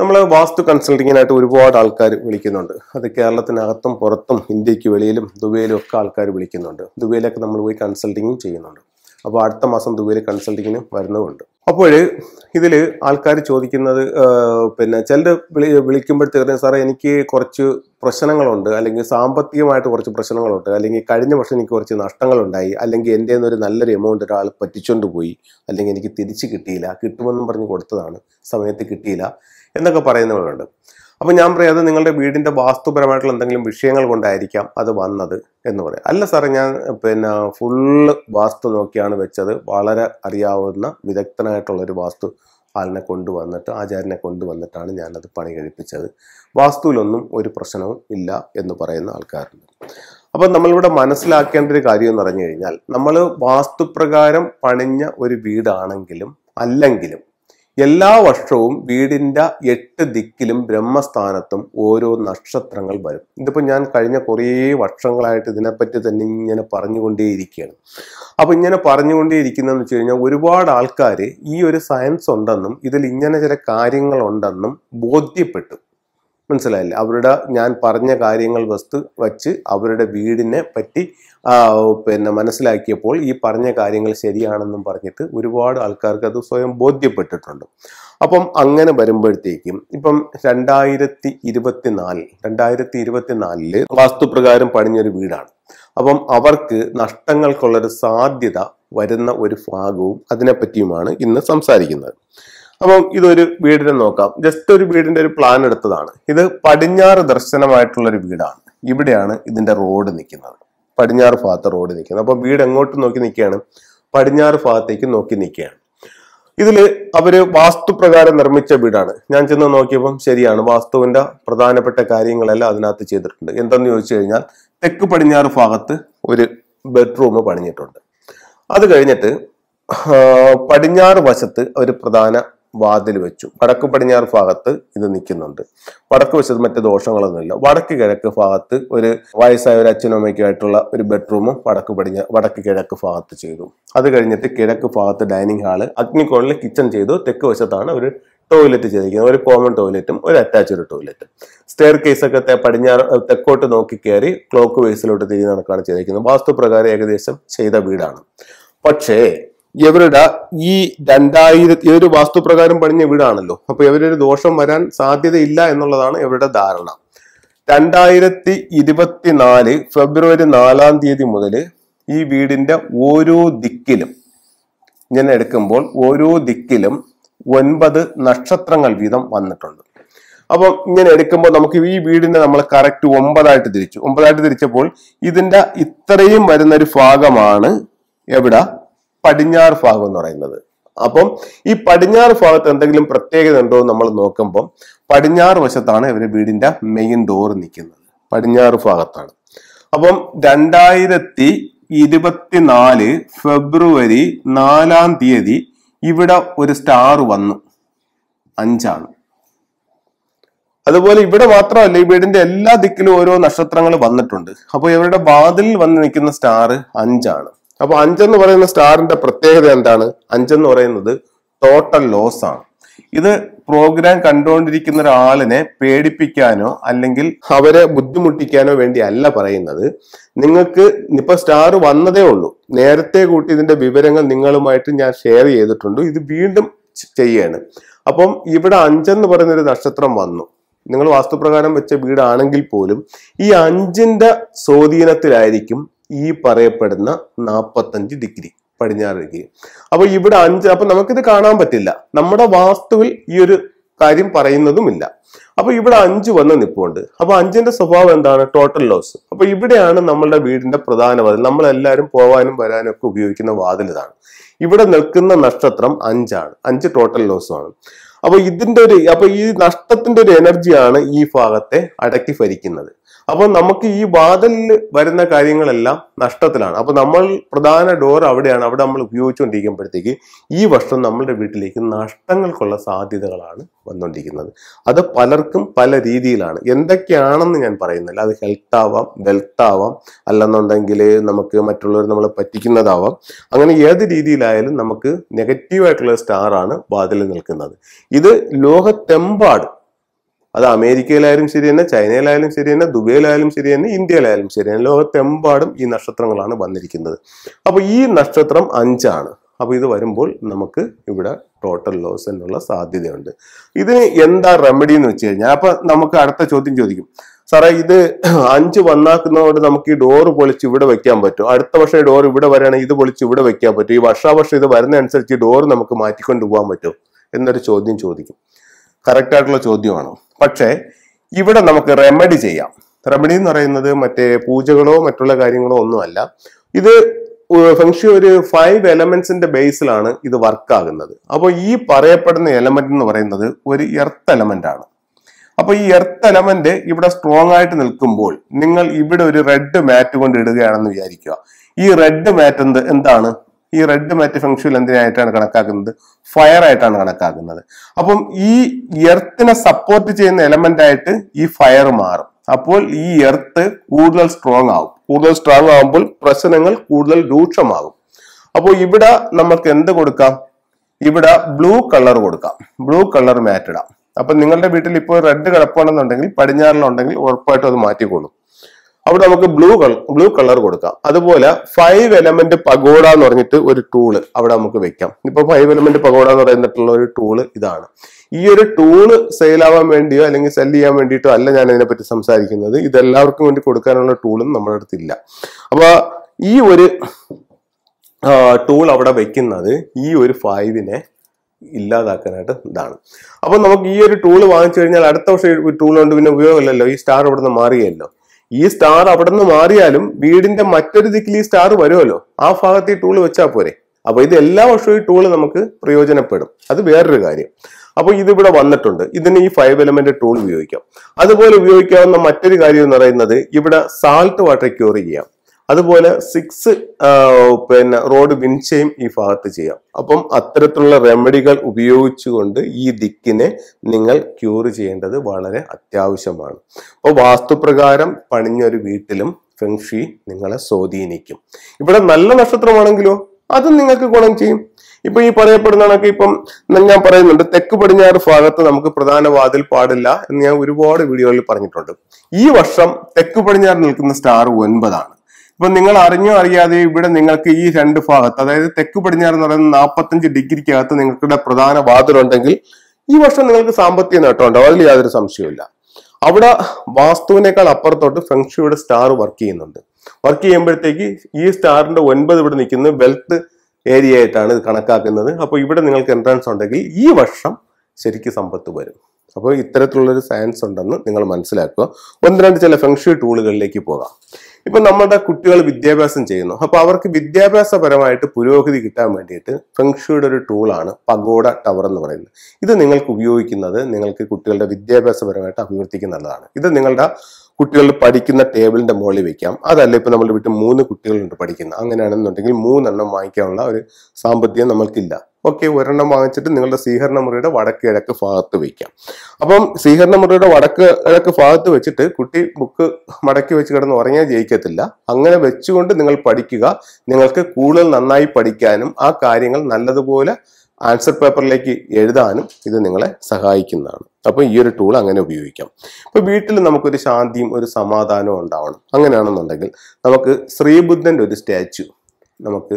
നമ്മൾ വാസ്തു കൺസൾട്ടിങ്ങിനായിട്ട് ഒരുപാട് ആൾക്കാർ വിളിക്കുന്നുണ്ട് അത് കേരളത്തിനകത്തും പുറത്തും ഇന്ത്യക്ക് വെളിയിലും ദുബൈയിലും ഒക്കെ ആൾക്കാർ വിളിക്കുന്നുണ്ട് ദുബൈയിലൊക്കെ നമ്മൾ പോയി കൺസൾട്ടിങ്ങും ചെയ്യുന്നുണ്ട് അപ്പോൾ അടുത്ത മാസം ദുബൈയിൽ കൺസൾട്ടിങ്ങിന് വരുന്നതുണ്ട് അപ്പോൾ ഇതിൽ ആൾക്കാർ ചോദിക്കുന്നത് പിന്നെ ചിലർ വിളി വിളിക്കുമ്പോഴത്തേക്കും സാറേ എനിക്ക് കുറച്ച് പ്രശ്നങ്ങളുണ്ട് അല്ലെങ്കിൽ സാമ്പത്തികമായിട്ട് കുറച്ച് പ്രശ്നങ്ങളുണ്ട് അല്ലെങ്കിൽ കഴിഞ്ഞ വർഷം എനിക്ക് കുറച്ച് നഷ്ടങ്ങളുണ്ടായി അല്ലെങ്കിൽ എൻ്റെ ഒരു നല്ലൊരു എമൗണ്ട് ഒരാൾ പറ്റിച്ചുകൊണ്ട് പോയി അല്ലെങ്കിൽ എനിക്ക് തിരിച്ച് കിട്ടിയില്ല കിട്ടുമെന്നും പറഞ്ഞ് കൊടുത്തതാണ് സമയത്ത് കിട്ടിയില്ല എന്നൊക്കെ പറയുന്നവരുണ്ട് അപ്പോൾ ഞാൻ പറയാം അത് നിങ്ങളുടെ വീടിൻ്റെ വാസ്തുപരമായിട്ടുള്ള എന്തെങ്കിലും വിഷയങ്ങൾ കൊണ്ടായിരിക്കാം അത് വന്നത് എന്ന് പറയാം അല്ല സാറേ ഞാൻ പിന്നെ ഫുള്ള് വാസ്തു നോക്കിയാണ് വെച്ചത് വളരെ അറിയാവുന്ന വിദഗ്ധനായിട്ടുള്ളൊരു വാസ്തു ആളിനെ കൊണ്ടുവന്നിട്ട് ആചാര്യനെ കൊണ്ടുവന്നിട്ടാണ് ഞാനത് പണി കഴിപ്പിച്ചത് വാസ്തുവിലൊന്നും ഒരു പ്രശ്നവും ഇല്ല എന്ന് പറയുന്ന ആൾക്കാരുണ്ട് അപ്പം നമ്മളിവിടെ മനസ്സിലാക്കേണ്ട ഒരു കാര്യം എന്ന് പറഞ്ഞു കഴിഞ്ഞാൽ നമ്മൾ വാസ്തുപ്രകാരം പണിഞ്ഞ ഒരു വീടാണെങ്കിലും അല്ലെങ്കിലും എല്ലാ വർഷവും വീടിൻ്റെ എട്ട് ദിക്കിലും ബ്രഹ്മസ്ഥാനത്തും ഓരോ നക്ഷത്രങ്ങൾ വരും ഇതിപ്പോൾ ഞാൻ കഴിഞ്ഞ കുറേ വർഷങ്ങളായിട്ട് ഇതിനെപ്പറ്റി തന്നെ ഇങ്ങനെ പറഞ്ഞുകൊണ്ടേയിരിക്കുകയാണ് അപ്പോൾ ഇങ്ങനെ പറഞ്ഞുകൊണ്ടേയിരിക്കുന്നതെന്ന് വെച്ച് കഴിഞ്ഞാൽ ഒരുപാട് ആൾക്കാർ ഈ ഒരു സയൻസ് ഉണ്ടെന്നും ഇതിൽ ഇങ്ങനെ ചില കാര്യങ്ങളുണ്ടെന്നും ബോധ്യപ്പെട്ടു മനസ്സിലായില്ല അവരുടെ ഞാൻ പറഞ്ഞ കാര്യങ്ങൾ വസ്തു വച്ച് അവരുടെ വീടിനെ പറ്റി പിന്നെ മനസ്സിലാക്കിയപ്പോൾ ഈ പറഞ്ഞ കാര്യങ്ങൾ ശരിയാണെന്നും പറഞ്ഞിട്ട് ഒരുപാട് ആൾക്കാർക്ക് അത് സ്വയം ബോധ്യപ്പെട്ടിട്ടുണ്ട് അപ്പം അങ്ങനെ വരുമ്പോഴത്തേക്കും ഇപ്പം രണ്ടായിരത്തി ഇരുപത്തിനാല് രണ്ടായിരത്തി ഇരുപത്തിനാലില് വാസ്തുപ്രകാരം പണിഞ്ഞൊരു വീടാണ് അപ്പം അവർക്ക് നഷ്ടങ്ങൾക്കുള്ളൊരു സാധ്യത വരുന്ന ഒരു ഭാഗവും അതിനെപ്പറ്റിയുമാണ് ഇന്ന് സംസാരിക്കുന്നത് അപ്പം ഇതൊരു വീടിനെ നോക്കാം ജസ്റ്റ് ഒരു വീടിന്റെ ഒരു പ്ലാൻ എടുത്തതാണ് ഇത് പടിഞ്ഞാറ് ദർശനമായിട്ടുള്ള ഒരു വീടാണ് ഇവിടെയാണ് ഇതിന്റെ റോഡ് നിൽക്കുന്നത് പടിഞ്ഞാറ് ഭാഗത്ത് റോഡ് നിൽക്കുന്നത് അപ്പോൾ വീട് എങ്ങോട്ട് നോക്കി നിൽക്കുകയാണ് പടിഞ്ഞാറ് ഭാഗത്തേക്ക് നോക്കി നിൽക്കുകയാണ് ഇതിൽ അവര് വാസ്തുപ്രകാരം നിർമ്മിച്ച വീടാണ് ഞാൻ ചെന്ന് നോക്കിയപ്പം ശരിയാണ് വാസ്തുവിന്റെ പ്രധാനപ്പെട്ട കാര്യങ്ങളെല്ലാം അതിനകത്ത് ചെയ്തിട്ടുണ്ട് എന്തെന്ന് ചോദിച്ചു കഴിഞ്ഞാൽ തെക്ക് പടിഞ്ഞാറ് ഭാഗത്ത് ഒരു ബെഡ്റൂം പണിഞ്ഞിട്ടുണ്ട് അത് കഴിഞ്ഞിട്ട് പടിഞ്ഞാറ് വശത്ത് ഒരു പ്രധാന വാതിൽ വെച്ചു വടക്ക് പടിഞ്ഞാറ് ഭാഗത്ത് ഇത് നിൽക്കുന്നുണ്ട് വടക്ക് വശത്ത് മറ്റ് ദോഷങ്ങളൊന്നുമില്ല വടക്ക് കിഴക്ക് ഭാഗത്ത് ഒരു വയസ്സായ ഒരു അച്ഛനും അമ്മയ്ക്കുമായിട്ടുള്ള ഒരു ബെഡ്റൂം വടക്ക് പടിഞ്ഞ വടക്ക് കിഴക്ക് ഭാഗത്ത് ചെയ്തു അത് കഴിഞ്ഞിട്ട് കിഴക്ക് ഭാഗത്ത് ഡൈനിങ് ഹാള് കോണിൽ കിച്ചൺ ചെയ്തു തെക്ക് വശത്താണ് ഒരു ടോയ്ലറ്റ് ചെയ്തിരിക്കുന്നത് ഒരു കോമൺ ടോയ്ലറ്റും ഒരു അറ്റാച്ച്ഡ് ടോയ്ലറ്റും സ്റ്റെയർ കേസൊക്കെ പടിഞ്ഞാറ് തെക്കോട്ട് നോക്കി കയറി ക്ലോക്ക് വേസിലോട്ട് തിരിഞ്ഞ് നടക്കുകയാണ് ചെയ്തിരിക്കുന്നത് വാസ്തുപ്രകാരം ഏകദേശം ചെയ്ത വീടാണ് പക്ഷേ ഇവരുടെ ഈ രണ്ടായിരത്തി ഇതൊരു വാസ്തുപ്രകാരം പണിഞ്ഞ വീടാണല്ലോ അപ്പൊ ഇവരൊരു ദോഷം വരാൻ സാധ്യതയില്ല എന്നുള്ളതാണ് ഇവരുടെ ധാരണ രണ്ടായിരത്തി ഇരുപത്തിനാല് ഫെബ്രുവരി നാലാം തീയതി മുതൽ ഈ വീടിന്റെ ഓരോ ദിക്കിലും ഇങ്ങനെ എടുക്കുമ്പോൾ ഓരോ ദിക്കിലും ഒൻപത് നക്ഷത്രങ്ങൾ വീതം വന്നിട്ടുണ്ട് അപ്പം ഇങ്ങനെ എടുക്കുമ്പോൾ നമുക്ക് ഈ വീടിന്റെ നമ്മൾ കറക്റ്റ് ഒമ്പതായിട്ട് തിരിച്ചു ഒമ്പതായിട്ട് തിരിച്ചപ്പോൾ ഇതിന്റെ ഇത്രയും വരുന്ന ഒരു ഭാഗമാണ് എവിടെ പടിഞ്ഞാറ് ഭാഗം എന്ന് പറയുന്നത് അപ്പം ഈ പടിഞ്ഞാറ് ഭാഗത്ത് എന്തെങ്കിലും പ്രത്യേകത ഉണ്ടോ നമ്മൾ നോക്കുമ്പോൾ പടിഞ്ഞാറ് വശത്താണ് ഇവര് വീടിന്റെ മെയിൻ ഡോർ നിൽക്കുന്നത് പടിഞ്ഞാറ് ഭാഗത്താണ് അപ്പം രണ്ടായിരത്തി ഇരുപത്തിനാല് ഫെബ്രുവരി നാലാം തീയതി ഇവിടെ ഒരു സ്റ്റാർ വന്നു അഞ്ചാണ് അതുപോലെ ഇവിടെ മാത്രമല്ല ഈ വീടിന്റെ എല്ലാ ദിക്കിലും ഓരോ നക്ഷത്രങ്ങൾ വന്നിട്ടുണ്ട് അപ്പോൾ ഇവരുടെ വാതിലിൽ വന്ന് നിൽക്കുന്ന സ്റ്റാർ അഞ്ചാണ് അപ്പോൾ അഞ്ചെന്ന് പറയുന്ന സ്റ്റാറിന്റെ പ്രത്യേകത എന്താണ് അഞ്ചെന്ന് പറയുന്നത് ടോട്ടൽ ലോസ് ആണ് ഇത് പ്രോഗ്രാം കണ്ടുകൊണ്ടിരിക്കുന്ന ഒരാളിനെ പേടിപ്പിക്കാനോ അല്ലെങ്കിൽ അവരെ ബുദ്ധിമുട്ടിക്കാനോ വേണ്ടി അല്ല പറയുന്നത് നിങ്ങൾക്ക് ഇപ്പൊ സ്റ്റാർ വന്നതേ ഉള്ളൂ നേരത്തെ കൂട്ടി ഇതിന്റെ വിവരങ്ങൾ നിങ്ങളുമായിട്ട് ഞാൻ ഷെയർ ചെയ്തിട്ടുണ്ട് ഇത് വീണ്ടും ചെയ്യാണ് അപ്പം ഇവിടെ അഞ്ചെന്ന് പറയുന്ന ഒരു നക്ഷത്രം വന്നു നിങ്ങൾ വാസ്തുപ്രകാരം വെച്ച വീടാണെങ്കിൽ പോലും ഈ അഞ്ചിന്റെ സ്വാധീനത്തിലായിരിക്കും ഈ പറയപ്പെടുന്ന നാൽപ്പത്തഞ്ച് ഡിഗ്രി പടിഞ്ഞാറ് ഡിഗ്രി അപ്പൊ ഇവിടെ അഞ്ച് അപ്പൊ നമുക്കിത് കാണാൻ പറ്റില്ല നമ്മുടെ വാസ്തുവിൽ ഈ ഒരു കാര്യം പറയുന്നതുമില്ല അപ്പൊ ഇവിടെ അഞ്ച് വന്ന് നിപ്പുണ്ട് അപ്പൊ അഞ്ചിന്റെ സ്വഭാവം എന്താണ് ടോട്ടൽ ലോസ് അപ്പൊ ഇവിടെയാണ് നമ്മളുടെ വീടിന്റെ പ്രധാന വാതിൽ എല്ലാവരും പോവാനും വരാനും ഒക്കെ ഉപയോഗിക്കുന്ന വാതിൽ ഇതാണ് ഇവിടെ നിൽക്കുന്ന നക്ഷത്രം അഞ്ചാണ് അഞ്ച് ടോട്ടൽ ലോസുമാണ് അപ്പൊ ഇതിന്റെ ഒരു അപ്പൊ ഈ നഷ്ടത്തിന്റെ ഒരു എനർജിയാണ് ഈ ഭാഗത്തെ അടക്കി ഭരിക്കുന്നത് അപ്പോൾ നമുക്ക് ഈ വാതിലിൽ വരുന്ന കാര്യങ്ങളെല്ലാം നഷ്ടത്തിലാണ് അപ്പോൾ നമ്മൾ പ്രധാന ഡോർ അവിടെയാണ് അവിടെ നമ്മൾ ഉപയോഗിച്ചുകൊണ്ടിരിക്കുമ്പോഴത്തേക്ക് ഈ വർഷം നമ്മളുടെ വീട്ടിലേക്ക് നഷ്ടങ്ങൾക്കുള്ള സാധ്യതകളാണ് വന്നുകൊണ്ടിരിക്കുന്നത് അത് പലർക്കും പല രീതിയിലാണ് എന്തൊക്കെയാണെന്ന് ഞാൻ പറയുന്നില്ല അത് ഹെൽത്ത് ആവാം വെൽത്ത് ആവാം അല്ലെന്നുണ്ടെങ്കിൽ നമുക്ക് മറ്റുള്ളവർ നമ്മളെ പറ്റിക്കുന്നതാവാം അങ്ങനെ ഏത് രീതിയിലായാലും നമുക്ക് നെഗറ്റീവായിട്ടുള്ള സ്റ്റാറാണ് വാതിലിൽ നിൽക്കുന്നത് ഇത് ലോകത്തെമ്പാട് അത് അമേരിക്കയിലായാലും ശരി തന്നെ ചൈനയിലായാലും ശരി തന്നെ ദുബൈയിലായാലും ശരി തന്നെ ഇന്ത്യയിലായാലും ശരി തന്നെ ലോകത്തെമ്പാടും ഈ നക്ഷത്രങ്ങളാണ് വന്നിരിക്കുന്നത് അപ്പോൾ ഈ നക്ഷത്രം അഞ്ചാണ് അപ്പോൾ ഇത് വരുമ്പോൾ നമുക്ക് ഇവിടെ ടോട്ടൽ ലോസ് എന്നുള്ള സാധ്യതയുണ്ട് ഇതിന് എന്താ റെമഡി എന്ന് വെച്ച് കഴിഞ്ഞാൽ അപ്പൊ നമുക്ക് അടുത്ത ചോദ്യം ചോദിക്കും സാറേ ഇത് അഞ്ച് വന്നാക്കുന്നതുകൊണ്ട് നമുക്ക് ഈ ഡോറ് പൊളിച്ച് ഇവിടെ വെക്കാൻ പറ്റും അടുത്ത വർഷം ഈ ഡോർ ഇവിടെ വരികയാണെങ്കിൽ ഇത് പൊളിച്ച് ഇവിടെ വെക്കാൻ പറ്റും ഈ വർഷാവർഷം ഇത് വരുന്നതനുസരിച്ച് അനുസരിച്ച് ഡോറ് നമുക്ക് മാറ്റിക്കൊണ്ട് പോകാൻ പറ്റും എന്നൊരു ചോദ്യം ചോദിക്കും ആയിട്ടുള്ള ചോദ്യമാണോ പക്ഷേ ഇവിടെ നമുക്ക് റെമഡി ചെയ്യാം റെമഡി എന്ന് പറയുന്നത് മറ്റേ പൂജകളോ മറ്റുള്ള കാര്യങ്ങളോ ഒന്നുമല്ല ഇത് ഫംഗ്ഷൻ ഒരു ഫൈവ് എലമെന്റ്സിന്റെ ബേസിലാണ് ഇത് വർക്ക് ആകുന്നത് അപ്പോൾ ഈ പറയപ്പെടുന്ന എലമെന്റ് എന്ന് പറയുന്നത് ഒരു എർത്ത് എലമെന്റ് ആണ് അപ്പോൾ ഈ എർത്ത് എലമെന്റ് ഇവിടെ സ്ട്രോങ് ആയിട്ട് നിൽക്കുമ്പോൾ നിങ്ങൾ ഇവിടെ ഒരു റെഡ് മാറ്റ് കൊണ്ട് ഇടുകയാണെന്ന് വിചാരിക്കുക ഈ റെഡ് മാറ്റ് എന്ത് എന്താണ് ഈ റെഡ് മറ്റ് ഫംഗ്ഷൻ എന്തിനായിട്ടാണ് കണക്കാക്കുന്നത് ഫയർ ആയിട്ടാണ് കണക്കാക്കുന്നത് അപ്പം ഈ എർത്തിനെ സപ്പോർട്ട് ചെയ്യുന്ന എലമെന്റ് ആയിട്ട് ഈ ഫയർ മാറും അപ്പോൾ ഈ എർത്ത് കൂടുതൽ സ്ട്രോങ് ആകും കൂടുതൽ സ്ട്രോങ് ആവുമ്പോൾ പ്രശ്നങ്ങൾ കൂടുതൽ രൂക്ഷമാകും അപ്പോൾ ഇവിടെ നമുക്ക് എന്ത് കൊടുക്കാം ഇവിടെ ബ്ലൂ കളർ കൊടുക്കാം ബ്ലൂ കളർ മാറ്റിടാം അപ്പൊ നിങ്ങളുടെ വീട്ടിൽ ഇപ്പോൾ റെഡ് കിടപ്പാണെന്നുണ്ടെങ്കിൽ പടിഞ്ഞാറിലുണ്ടെങ്കിൽ ഉറപ്പായിട്ടും അത് മാറ്റിക്കൊള്ളും അവിടെ നമുക്ക് ബ്ലൂ കളർ ബ്ലൂ കളർ കൊടുക്കാം അതുപോലെ ഫൈവ് എലമെന്റ് പഗോഡ എന്ന് പറഞ്ഞിട്ട് ഒരു ടൂള് അവിടെ നമുക്ക് വെക്കാം ഇപ്പൊ ഫൈവ് എലമെന്റ് പഗോഡ എന്ന് പറയുന്നിട്ടുള്ള ഒരു ടൂള് ഇതാണ് ഈ ഒരു ടൂള് സെയിലാവാൻ വേണ്ടിയോ അല്ലെങ്കിൽ സെൽ ചെയ്യാൻ വേണ്ടിയിട്ടോ അല്ല ഞാൻ അതിനെപ്പറ്റി സംസാരിക്കുന്നത് ഇതെല്ലാവർക്കും വേണ്ടി കൊടുക്കാനുള്ള ടൂളും നമ്മുടെ അടുത്തില്ല അപ്പൊ ഈ ഒരു ടൂൾ അവിടെ വെക്കുന്നത് ഈ ഒരു ഫൈവിനെ ഇല്ലാതാക്കാനായിട്ട് ഇതാണ് അപ്പോൾ നമുക്ക് ഈ ഒരു ടൂൾ വാങ്ങിച്ചു കഴിഞ്ഞാൽ അടുത്ത വർഷം ടൂൾ കൊണ്ട് പിന്നെ ഉപയോഗമില്ലല്ലോ ഈ സ്റ്റാർ ഇവിടെ നിന്ന് മാറിയല്ലോ ഈ സ്റ്റാർ അവിടെ നിന്ന് മാറിയാലും വീടിന്റെ മറ്റൊരു ദിക്കിൽ ഈ സ്റ്റാർ വരുമല്ലോ ആ ഭാഗത്ത് ഈ ടൂൾ വെച്ചാൽ പോരെ അപ്പോൾ ഇത് എല്ലാ വർഷവും ഈ ടൂൾ നമുക്ക് പ്രയോജനപ്പെടും അത് വേറൊരു കാര്യം അപ്പോൾ ഇതിവിടെ വന്നിട്ടുണ്ട് ഇതിന് ഈ ഫൈവ് എലമെന്റ് ടൂൾ ഉപയോഗിക്കാം അതുപോലെ ഉപയോഗിക്കാവുന്ന മറ്റൊരു കാര്യം എന്ന് പറയുന്നത് ഇവിടെ സാൾട്ട് വാട്ടർ ക്യൂർ ചെയ്യാം അതുപോലെ സിക്സ് പിന്നെ റോഡ് വിൻചയും ഈ ഭാഗത്ത് ചെയ്യാം അപ്പം അത്തരത്തിലുള്ള റെമഡികൾ ഉപയോഗിച്ചുകൊണ്ട് ഈ ദിക്കിനെ നിങ്ങൾ ക്യൂർ ചെയ്യേണ്ടത് വളരെ അത്യാവശ്യമാണ് അപ്പോൾ വാസ്തുപ്രകാരം പണിഞ്ഞൊരു വീട്ടിലും ഫെങ്ഷി നിങ്ങളെ സ്വാധീനിക്കും ഇവിടെ നല്ല നക്ഷത്രമാണെങ്കിലോ അതും നിങ്ങൾക്ക് ഗുണം ചെയ്യും ഇപ്പൊ ഈ പറയപ്പെടുന്നതൊക്കെ ഇപ്പം ഞാൻ പറയുന്നുണ്ട് തെക്ക് പടിഞ്ഞാറ് ഭാഗത്ത് നമുക്ക് പ്രധാന വാതിൽ പാടില്ല എന്ന് ഞാൻ ഒരുപാട് വീഡിയോകളിൽ പറഞ്ഞിട്ടുണ്ട് ഈ വർഷം തെക്ക് പടിഞ്ഞാറ് നിൽക്കുന്ന സ്റ്റാർ ഒൻപതാണ് ഇപ്പൊ നിങ്ങൾ അറിഞ്ഞോ അറിയാതെ ഇവിടെ നിങ്ങൾക്ക് ഈ രണ്ട് ഭാഗത്ത് അതായത് തെക്ക് പടിഞ്ഞാറ് എന്ന് പറയുന്ന നാൽപ്പത്തഞ്ച് ഡിഗ്രിക്കകത്ത് നിങ്ങളുടെ പ്രധാന വാതിൽ ഉണ്ടെങ്കിൽ ഈ വർഷം നിങ്ങൾക്ക് സാമ്പത്തിക നേട്ടം ഉണ്ടാവും അതിൽ യാതൊരു സംശയവുമില്ല അവിടെ വാസ്തുവിനേക്കാൾ അപ്പുറത്തോട്ട് ഫെങ്ഷുയുടെ സ്റ്റാർ വർക്ക് ചെയ്യുന്നുണ്ട് വർക്ക് ചെയ്യുമ്പോഴത്തേക്ക് ഈ സ്റ്റാറിന്റെ ഒൻപത് ഇവിടെ നിൽക്കുന്ന വെൽത്ത് ഏരിയ ആയിട്ടാണ് ഇത് കണക്കാക്കുന്നത് അപ്പോൾ ഇവിടെ നിങ്ങൾക്ക് എൻട്രൻസ് ഉണ്ടെങ്കിൽ ഈ വർഷം ശരിക്കും സമ്പത്ത് വരും അപ്പോൾ ഇത്തരത്തിലുള്ളൊരു സയൻസ് ഉണ്ടെന്ന് നിങ്ങൾ മനസ്സിലാക്കുക ഒന്ന് രണ്ട് ചില ഫെങ്ഷു ടൂളുകളിലേക്ക് പോകാം ഇപ്പൊ നമ്മുടെ കുട്ടികൾ വിദ്യാഭ്യാസം ചെയ്യുന്നു അപ്പൊ അവർക്ക് വിദ്യാഭ്യാസപരമായിട്ട് പുരോഗതി കിട്ടാൻ വേണ്ടിയിട്ട് ഫെങ്ഷുയുടെ ഒരു ടൂളാണ് പഗോഡ ടവർ എന്ന് പറയുന്നത് ഇത് നിങ്ങൾക്ക് ഉപയോഗിക്കുന്നത് നിങ്ങൾക്ക് കുട്ടികളുടെ വിദ്യാഭ്യാസപരമായിട്ട് അഭിവൃദ്ധിക്ക് നല്ലതാണ് ഇത് നിങ്ങളുടെ കുട്ടികൾ പഠിക്കുന്ന ടേബിളിന്റെ മുകളിൽ വെക്കാം അതല്ല ഇപ്പൊ നമ്മുടെ വീട്ടിൽ മൂന്ന് കുട്ടികളുണ്ട് പഠിക്കുന്നത് അങ്ങനെയാണെന്നുണ്ടെങ്കിൽ മൂന്നെണ്ണം വാങ്ങിക്കാനുള്ള ഒരു സാമ്പത്തികം നമ്മൾക്കില്ല ഓക്കെ ഒരെണ്ണം വാങ്ങിച്ചിട്ട് നിങ്ങളുടെ സ്വീകരണ മുറിയുടെ വടക്ക് കിഴക്ക് ഭാഗത്ത് വയ്ക്കാം അപ്പം സ്വീകരണ മുറിയുടെ വടക്ക് കിഴക്ക് ഭാഗത്ത് വെച്ചിട്ട് കുട്ടി ബുക്ക് മടക്കി വെച്ച് കിടന്ന് ഉറങ്ങാൻ ജയിക്കത്തില്ല അങ്ങനെ വെച്ചുകൊണ്ട് നിങ്ങൾ പഠിക്കുക നിങ്ങൾക്ക് കൂടുതൽ നന്നായി പഠിക്കാനും ആ കാര്യങ്ങൾ നല്ലതുപോലെ ആൻസർ പേപ്പറിലേക്ക് എഴുതാനും ഇത് നിങ്ങളെ സഹായിക്കുന്നതാണ് അപ്പോൾ ഈ ഒരു ടൂൾ അങ്ങനെ ഉപയോഗിക്കാം ഇപ്പം വീട്ടിൽ നമുക്കൊരു ശാന്തിയും ഒരു സമാധാനവും ഉണ്ടാവണം അങ്ങനെയാണെന്നുണ്ടെങ്കിൽ നമുക്ക് ശ്രീബുദ്ധൻ്റെ ഒരു സ്റ്റാച്യു നമുക്ക്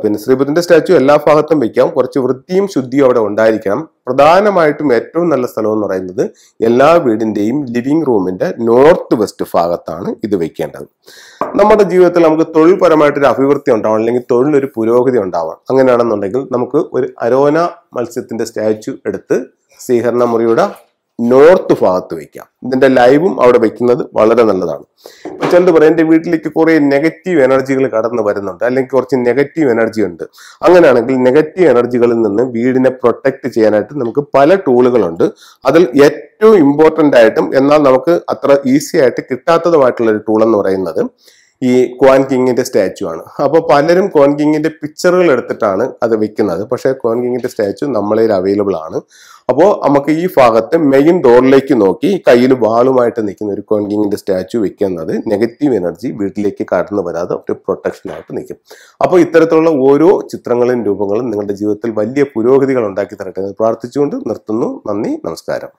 പിന്നെ ശ്രീബുദ്ധന്റെ സ്റ്റാച്ചു എല്ലാ ഭാഗത്തും വെക്കാം കുറച്ച് വൃത്തിയും ശുദ്ധിയും അവിടെ ഉണ്ടായിരിക്കണം പ്രധാനമായിട്ടും ഏറ്റവും നല്ല സ്ഥലം എന്ന് പറയുന്നത് എല്ലാ വീടിന്റെയും ലിവിംഗ് റൂമിന്റെ നോർത്ത് വെസ്റ്റ് ഭാഗത്താണ് ഇത് വെക്കേണ്ടത് നമ്മുടെ ജീവിതത്തിൽ നമുക്ക് തൊഴിൽപരമായിട്ടൊരു അഭിവൃദ്ധി ഉണ്ടാവണം അല്ലെങ്കിൽ തൊഴിലൊരു പുരോഗതി ഉണ്ടാവണം അങ്ങനെയാണെന്നുണ്ടെങ്കിൽ നമുക്ക് ഒരു അരോന മത്സ്യത്തിന്റെ സ്റ്റാച്ചു എടുത്ത് സ്വീകരണ മുറിയുടെ നോർത്ത് ഭാഗത്ത് വയ്ക്കാം ഇതിന്റെ ലൈവും അവിടെ വെക്കുന്നത് വളരെ നല്ലതാണ് ഇപ്പൊ ചിലത് പറയാം എന്റെ വീട്ടിലേക്ക് കുറേ നെഗറ്റീവ് എനർജികൾ കടന്നു വരുന്നുണ്ട് അല്ലെങ്കിൽ കുറച്ച് നെഗറ്റീവ് എനർജി ഉണ്ട് അങ്ങനെയാണെങ്കിൽ നെഗറ്റീവ് എനർജികളിൽ നിന്ന് വീടിനെ പ്രൊട്ടക്ട് ചെയ്യാനായിട്ട് നമുക്ക് പല ടൂളുകളുണ്ട് അതിൽ ഏറ്റവും ഇമ്പോർട്ടൻ്റ് ആയിട്ടും എന്നാൽ നമുക്ക് അത്ര ഈസി ആയിട്ട് കിട്ടാത്തതുമായിട്ടുള്ള ഒരു ടൂൾ എന്ന് പറയുന്നത് ഈ കോൺകിങ്ങിന്റെ കിങ്ങിന്റെ സ്റ്റാച്ചു ആണ് അപ്പോൾ പലരും കോൺകിങ്ങിന്റെ കിങ്ങിന്റെ പിക്ചറുകൾ എടുത്തിട്ടാണ് അത് വെക്കുന്നത് പക്ഷേ കോൺകിങ്ങിന്റെ കിങ്ങിന്റെ സ്റ്റാച്ചു നമ്മളിൽ അവൈലബിൾ ആണ് അപ്പോൾ നമുക്ക് ഈ ഭാഗത്ത് മെയിൻ ഡോറിലേക്ക് നോക്കി കയ്യിൽ വാളുമായിട്ട് നിൽക്കുന്ന ഒരു കോൺകിങ്ങിന്റെ കിങ്ങിന്റെ സ്റ്റാച്ചു വെക്കുന്നത് നെഗറ്റീവ് എനർജി വീട്ടിലേക്ക് കടന്നു വരാതെ ഒരു പ്രൊട്ടക്ഷനായിട്ട് നിൽക്കും അപ്പോൾ ഇത്തരത്തിലുള്ള ഓരോ ചിത്രങ്ങളും രൂപങ്ങളും നിങ്ങളുടെ ജീവിതത്തിൽ വലിയ പുരോഗതികൾ ഉണ്ടാക്കി തരട്ടെ എന്ന് പ്രാർത്ഥിച്ചുകൊണ്ട് നിർത്തുന്നു നന്ദി നമസ്കാരം